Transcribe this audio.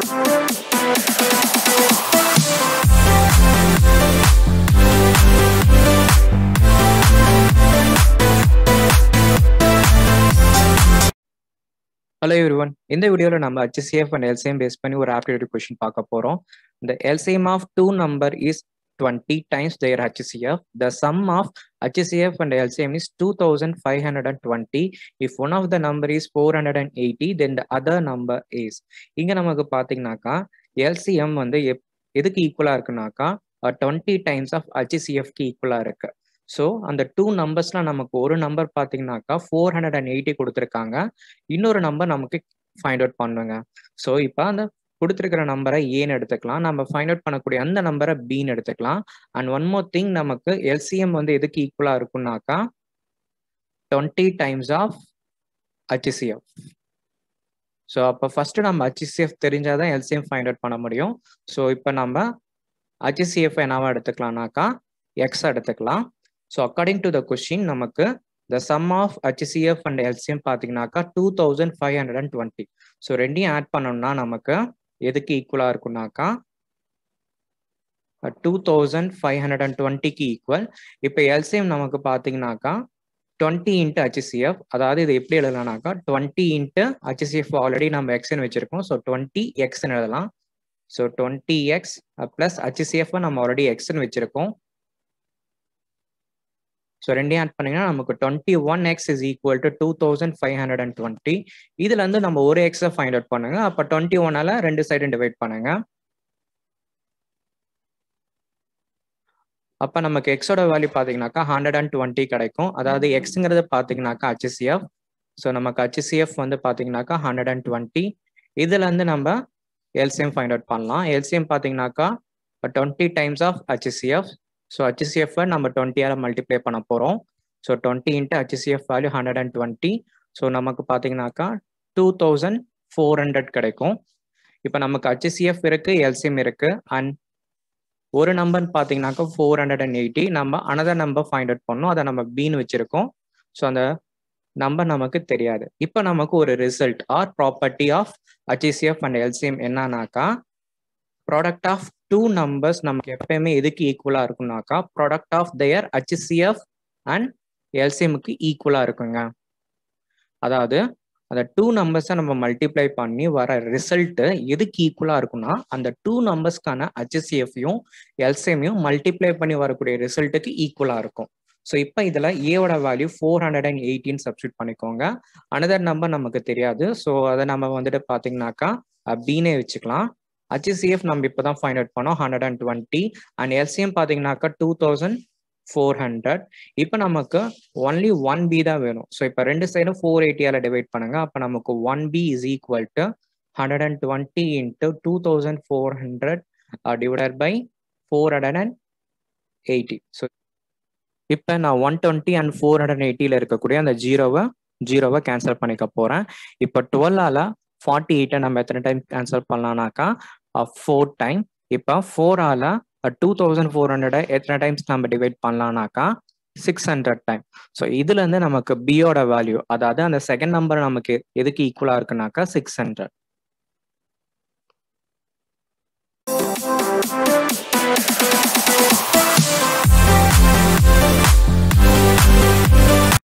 Hello every one இந்த வீடியோவில் நம்ம ஹெச்சிஎஃப் அண்ட் எல்சிஎம் பேஸ் பண்ணி ஒரு ஆப்டிடியூட் கொஷின் பார்க்க போறோம் இந்த LCM of two number is 20 times their HCF. The sum of HCF and LCM is 2520. If one of the number is 480, then the other number is. இங்க நமக்கு பார்த்தீங்கன்னாக்கா LCM வந்து எதுக்கு ஈக்குவலாக இருக்குனாக்கா டுவெண்ட்டி டைம்ஸ் ஆஃப் ஹெச்சிசிஎஃப்க்கு ஈக்குவலாக இருக்கு ஸோ அந்த டூ நம்பர்ஸ்ல நமக்கு ஒரு நம்பர் பார்த்தீங்கன்னாக்கா ஃபோர் ஹண்ட்ரட் அண்ட் எயிட்டி கொடுத்துருக்காங்க இன்னொரு நம்பர் நமக்கு ஃபைண்ட் அவுட் பண்ணுங்க ஸோ இப்போ அந்த கொடுத்துருக்கிற நம்பரை ஏன்னு எடுத்துக்கலாம் நம்ம ஃபைண்ட் அவுட் பண்ணக்கூடிய அந்த நம்பரை பின்னு எடுத்துக்கலாம் அண்ட் ஒன் மோர் திங் நமக்கு எல்சிஎம் வந்து எதுக்கு ஈக்குவலாக இருக்கும்னாக்கா twenty times of HCF so அப்போ ஃபர்ஸ்ட் நம்ம ஹச்சிசிஎஃப் தெரிஞ்சால் தான் எல்சிஎம் ஃபைண்ட் அவுட் பண்ண முடியும் ஸோ இப்போ நம்ம ஹச்சிசிஎஃப் என்னவா எடுத்துக்கலாம்னாக்கா எக்ஸ் எடுத்துக்கலாம் so according to the question நமக்கு the sum of HCF and LCM பார்த்தீங்கன்னாக்கா two thousand five hundred and twenty so ரெண்டையும் ஆட் பண்ணோம்னா நமக்கு எதுக்கு ஈக்குவலாக இருக்கும்னாக்கா two thousand five hundred and டுவெண்ட்டிக்கு ஈக்குவல் இப்போ எல்சிஎம் நமக்கு பார்த்தீங்கன்னாக்கா டுவெண்ட்டி இன்ட்டு ஹெச்சிசிஎஃப் அதாவது இது எப்படி எழுதலாம்னாக்கா டுவெண்ட்டி இன்ட்டு ஹெச்சிசிஎஃப் ஆல்ரெடி நம்ம எக்ஸ்ன்னு வச்சிருக்கோம் ஸோ டுவெண்ட்டி எக்ஸ்ன்னு எழுதலாம் so twenty x plus HCF நம்ம ஆல்ரெடி எக்ஸ்ன்னு வச்சிருக்கோம் ஸோ ரெண்டையும் ஆட் பண்ணீங்கன்னா நமக்கு twenty one x is equal to two thousand five hundred and twenty இதுல இருந்து நம்ம ஒரு எக்ஸை ஃபைண்ட் அவுட் பண்ணுங்க அப்போ டுவெண்ட்டி ஒன்னால ரெண்டு சைடு டிவைட் பண்ணுங்க அப்போ நமக்கு எக்ஸோட வேல்யூ பார்த்தீங்கன்னாக்கா ஹண்ட்ரட் அண்ட் டுவெண்ட்டி கிடைக்கும் அதாவது எக்ஸுங்கிறது பார்த்தீங்கன்னாக்கா ஹச்சிசிஎஃப் ஸோ நமக்கு ஹச்சிசிஎஃப் வந்து பார்த்தீங்கனாக்கா ஹண்ட்ரட் அண்ட் டுவெண்ட்டி இதுலேருந்து நம்ம எல்சிஎம் ஃபைண்ட் அவுட் பண்ணலாம் எல்சிஎம் பார்த்தீங்கன்னாக்கா twenty times of HCF so HCF நம்ம டுவெண்ட்டியால் மல்டிப்ளை பண்ண போகிறோம் so twenty into HCF value hundred and twenty so நமக்கு பார்த்தீங்கன்னாக்கா டூ தௌசண்ட் ஃபோர் ஹண்ட்ரட் கிடைக்கும் இப்போ நமக்கு ஹச்சிசிஎஃப் இருக்குது எல்சிஎம் இருக்குது அண்ட் ஒரு நம்பர்னு பார்த்தீங்கனாக்கா ஃபோர் ஹண்ட்ரட் அண்ட் எயிட்டி நம்ம அனதர் நம்பர் ஃபைண்ட் அவுட் பண்ணோம் அதை நம்ம பீன் வச்சுருக்கோம் ஸோ அந்த நம்பர் நமக்கு தெரியாது இப்போ நமக்கு ஒரு result or property of HCF and LCM என்னன்னாக்கா ப்ராடக்ட் ஆஃப் டூ நம்பர்ஸ் நமக்கு எப்பயுமே எதுக்கு ஈக்குவலாக இருக்கும்னாக்கா product of their HCF and எல்சிஎம்க்கு ஈக்குவலாக இருக்குங்க அதாவது அந்த டூ நம்பர்ஸை நம்ம மல்டிப்ளை பண்ணி வர ரிசல்ட்டு எதுக்கு ஈக்குவலாக இருக்குன்னா அந்த டூ நம்பர்ஸ்க்கான ஹச்சிஎஃப்யும் எல்சிஎம்யும் மல்டிப்ளை பண்ணி வரக்கூடிய ரிசல்ட்டுக்கு ஈக்குவலாக இருக்கும் ஸோ இப்போ இதில் ஏவோட வேல்யூ ஃபோர் ஹண்ட்ரட் அண்ட் எயிட்டின் சப்ஸ்டியூட் பண்ணிக்கோங்க அனதர் நம்பர் நமக்கு தெரியாது ஸோ அதை நம்ம வந்துட்டு பார்த்தீங்கன்னாக்கா பீனே வச்சுக்கலாம் ஹச்சிசிஎஃப் நம்ம இப்போ தான் ஃபைண்ட் அவுட் பண்ணோம் hundred and twenty and LCM பார்த்தீங்கன்னாக்கா டூ தௌசண்ட் ஃபோர் ஹண்ட்ரட் இப்போ நமக்கு ஒன்லி ஒன் பி தான் வேணும் ஸோ இப்போ ரெண்டு சைடும் ஃபோர் எயிட்டியால் டிவைட் பண்ணுங்க அப்போ நமக்கு one b is equal to hundred and twenty into two thousand four hundred divided by four hundred and eighty so இப்போ நான் one twenty and four hundred எயிட்டியில் இருக்கக்கூடிய அந்த ஜீரோவை ஜீரோவை கேன்சல் பண்ணிக்க போகிறேன் இப்போ டுவெல்லால் ஃபார்ட்டி எயிட்டை நம்ம எத்தனை டைம் கேன்சல் பண்ணலாம்னாக்கா ஃபோர் டைம் இப்போ ஃபோரால டூ தௌசண்ட் ஃபோர் ஹண்ட்ரடை எத்தனை டைம்ஸ் நம்ம டிவைட் பண்ணலான்னாக்கா சிக்ஸ் ஹண்ட்ரட் டைம் ஸோ இதுலேருந்து நமக்கு பியோட வேல்யூ அதாவது அந்த செகண்ட் நம்பர் நமக்கு எதுக்கு ஈக்குவலாக இருக்குனாக்கா சிக்ஸ் ஹண்ட்ரட்